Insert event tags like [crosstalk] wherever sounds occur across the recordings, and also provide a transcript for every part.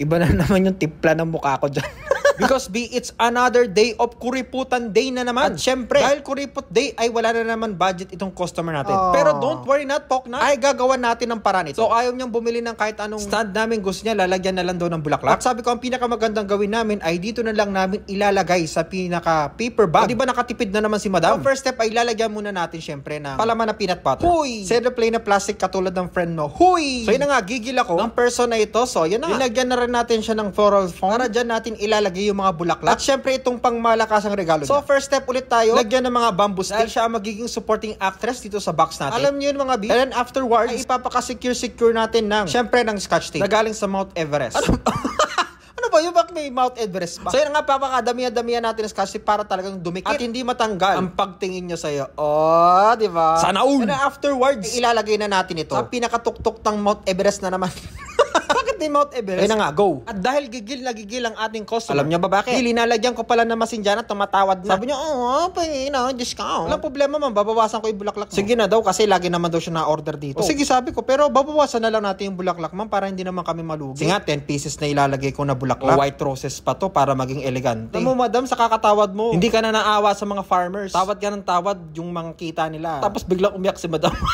Iba na [laughs] naman yung tipla ng mukha ko dyan. Because B, it's another day of kuriputan day na naman. At syempre, dahil kuripot day ay wala na naman budget itong customer natin. Oh. Pero don't worry not, talk na. Ay gagawan natin ng paraan ito. So ayaw niyang bumili ng kahit anong stand namin. Gusto niya lalagyan na lang daw ng bulaklak. At sabi ko, ang pinakamagandang gawin namin ay dito na lang namin ilalagay sa pinaka paper bag. di ba nakatipid na naman si madam? So first step ay lalagyan muna natin syempre na palaman na peanut butter. Huy! Zero play na plastic katulad ng friend mo. Huy! So yun na nga, gigil ako ng person na ito. So yun na nga. na rin natin siya ng floral foam. Para dyan natin ilalagay yung mga bulaklak. At syempre itong pangmalakasang regalo niya. So first step ulit tayo, lagyan ng mga bamboo stick. Dahil siya ang magiging supporting actress dito sa box natin. Alam niyo yun mga B? And then afterwards, ay ipapakasecure-secure natin ng, syempre ng scotch tape. Na galing sa Mount Everest. Ano? ba [laughs] ano yung Bakit may Mount Everest ba? So yun nga, papakadamihan-damihan natin ng scotch tape para talagang dumikit at hindi matanggal ang pagtingin nyo sa'yo. Oh, di ba? Sana all! And afterwards, ilalagay na natin ito sa pinakatuktok ng Mount Everest na naman. [laughs] Team Mount Everest, ayun na nga, go. At dahil gigil na gigil ang ating customer, alam niya ba bakit? Hindi, nalagyan ko pala na masinjan at tumatawad na. Sabi niya, oo, oh, you know, discount. Walang problema man, babawasan ko yung bulaklak mo. Sige na daw, kasi lagi naman daw siya na-order dito. O, sige, sabi ko, pero babawasan na lang natin yung bulaklak man para hindi naman kami malugi. Sige nga, 10 pieces na ilalagay ko na bulaklak. O, oh, white roses pa to para maging elegante. Alam mo, madam, sa kakatawad mo, hindi ka na naawa sa mga farmers. Tawad ka ng tawad yung mga kita nila. Tapos biglang umiyak si madam. [laughs]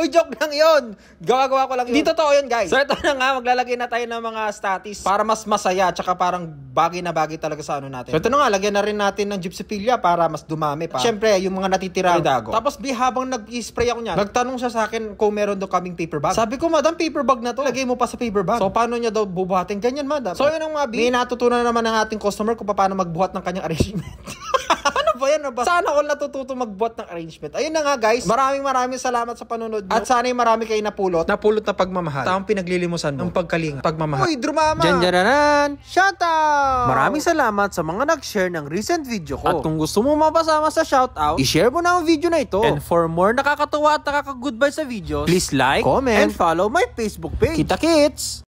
Uy, joke lang yon. gawa ko lang yun. Di totoo yun, guys. So, ito na nga, maglalagay na tayo ng mga status. para mas masaya, tsaka parang bagay na bagay talaga sa ano natin. So, ito na nga, lagyan na rin natin ng gypsyphilia para mas dumami pa. Siyempre, yung mga natitira dago. Tapos, di habang nag-spray ako niyan, nagtanong siya sa akin kung meron daw kaming paper bag. Sabi ko, madam, paper bag na to. Lagay mo pa sa paper bag. So, paano niya daw bubuhatin? Ganyan, madam. So, yun ang mga B. May natutunan naman ng ating customer kung paano magbuhat ng kanyang arrangement. [laughs] Ano ba? Sana all natututo magbuhat ng arrangement. Ayun na nga guys. Maraming maraming salamat sa panonood nyo. At sana'y marami kayo napulot. Napulot na pagmamahal. Taong pinaglilimusan mo. Ang pagkalinga. Pagmamahal. Uy, drumama! Diyan dyan nanan! Shoutout! Maraming salamat sa mga nag-share ng recent video ko. At kung gusto mo mapasama sa shoutout, i-share mo na ang video na ito. And for more nakakatuwa at nakaka-goodbye sa videos, please like, comment, and follow my Facebook page. Kita kits!